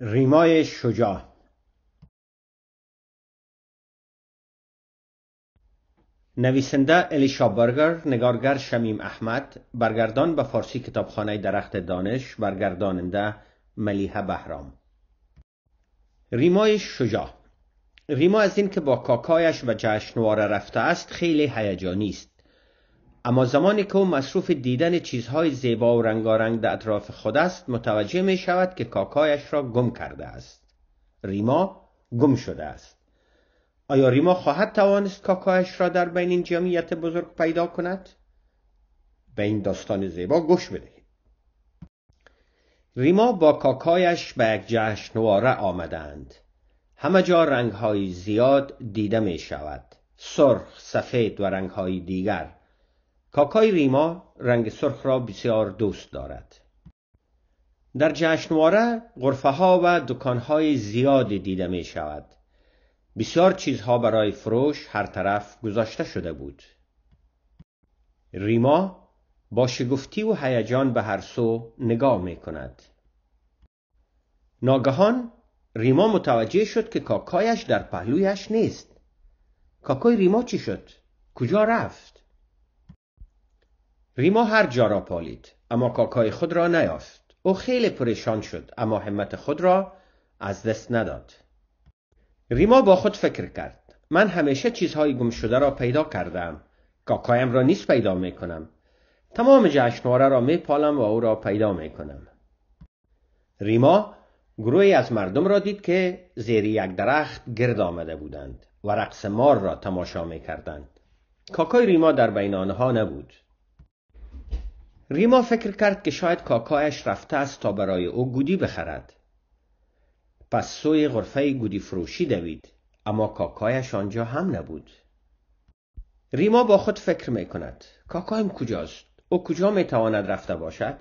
ریمای شجاع نویسنده الیشا برگر نگارگر شمیم احمد برگردان به فارسی کتابخانه درخت دانش برگرداننده ملیحه بهرام ریمای شجاع ریما از این با کاکایش و جشنواره رفته است خیلی هیجانی است اما زمانی که او مصروف دیدن چیزهای زیبا و رنگارنگ در اطراف خود است متوجه می شود که کاکایش را گم کرده است ریما گم شده است آیا ریما خواهد توانست کاکایش را در بین این جمعیت بزرگ پیدا کند؟ به این داستان زیبا گوش بدهید ریما با کاکایش به یک جشنواره آمدند همه جا رنگهای زیاد دیده می شود سرخ، سفید و رنگهای دیگر کاکای ریما رنگ سرخ را بسیار دوست دارد در جشنواره غرفه ها و دکان های زیادی دیده می شود بسیار چیزها برای فروش هر طرف گذاشته شده بود ریما با شگفتی و هیجان به هر سو نگاه می کند ناگهان ریما متوجه شد که کاکایش در پهلویش نیست کاکای ریما چی شد؟ کجا رفت؟ ریما هر جا را پالید اما کاکای خود را نیافت او خیلی پریشان شد اما همت خود را از دست نداد ریما با خود فکر کرد من همیشه چیزهای گم شده را پیدا کردم کاکایم را نیست پیدا می کنم تمام جشنواره را می پالم و او را پیدا می کنم ریما گروهی از مردم را دید که زیر یک درخت گرد آمده بودند و رقص مار را تماشا می کردند کاکای ریما در بین آنها نبود ریما فکر کرد که شاید کاکایش رفته است تا برای او گودی بخرد پس سوی غرفه گودی فروشی دوید اما کاکایش آنجا هم نبود ریما با خود فکر می کند کاکایم کجاست او کجا می تواند رفته باشد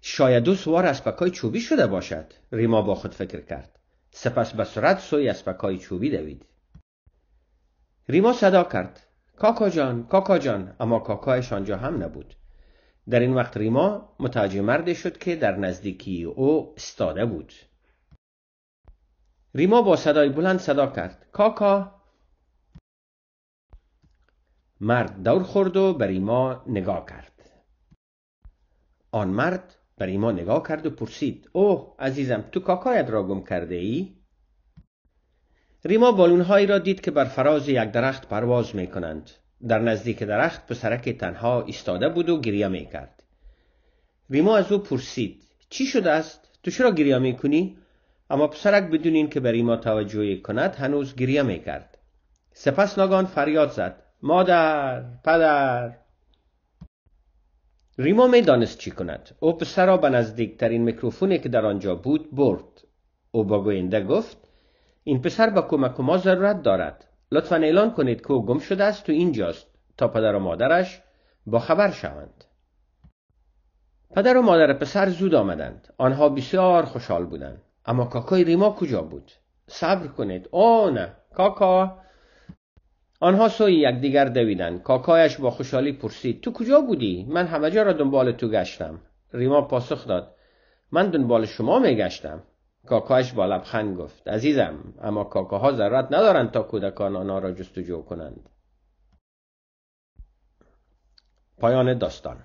شاید او سوار اسبکای چوبی شده باشد ریما با خود فکر کرد سپس به سرعت سوی اسبکای چوبی دوید ریما صدا کرد کاکا جان کاکا جان اما کاکایش آنجا هم نبود در این وقت ریما متوجه مردی شد که در نزدیکی او استاده بود ریما با صدای بلند صدا کرد کاکا مرد دور خورد و به ریما نگاه کرد آن مرد به ریما نگاه کرد و پرسید اوه عزیزم تو کاکایت را گم کرده ای؟ ریما بالونهایی را دید که بر فراز یک درخت پرواز می کنند در نزدیک درخت پسرک تنها ایستاده بود و گریه می کرد ریما از او پرسید چی شده است؟ تو چرا گریه می کنی؟ اما پسرک بدون این که به ریما توجهی کند هنوز گریه می کرد سپس ناگان فریاد زد مادر پدر ریما می دانست چی کند او پسر را به نزدیکترین میکروفونی که در آنجا بود برد او با گوینده گفت این پسر با کمک ما ضرورت دارد لطفا اعلان کنید که او گم شده است تو اینجاست تا پدر و مادرش با خبر شوند پدر و مادر پسر زود آمدند آنها بسیار خوشحال بودند اما کاکای ریما کجا بود صبر کنید او نه کاکا آنها سوی یکدیگر دویدند کاکایش با خوشحالی پرسید تو کجا بودی من همه جا را دنبال تو گشتم ریما پاسخ داد من دنبال شما میگشتم کاکاش با لبخند گفت عزیزم اما کاکاها ضرورت ندارند تا کودکان آنها را جستجو کنند پایان داستان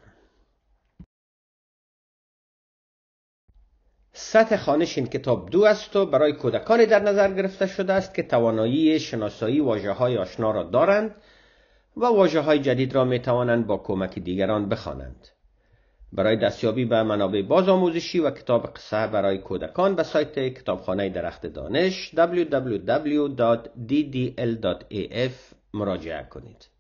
سطح خانش این کتاب دو است و برای کودکانی در نظر گرفته شده است که توانایی شناسایی واجه های آشنا را دارند و واجه های جدید را می توانند با کمک دیگران بخوانند. برای دستیابی به منابع باز آموزشی و کتاب قصه برای کودکان به سایت کتابخانه درخت دانش www.ddl.af مراجعه کنید.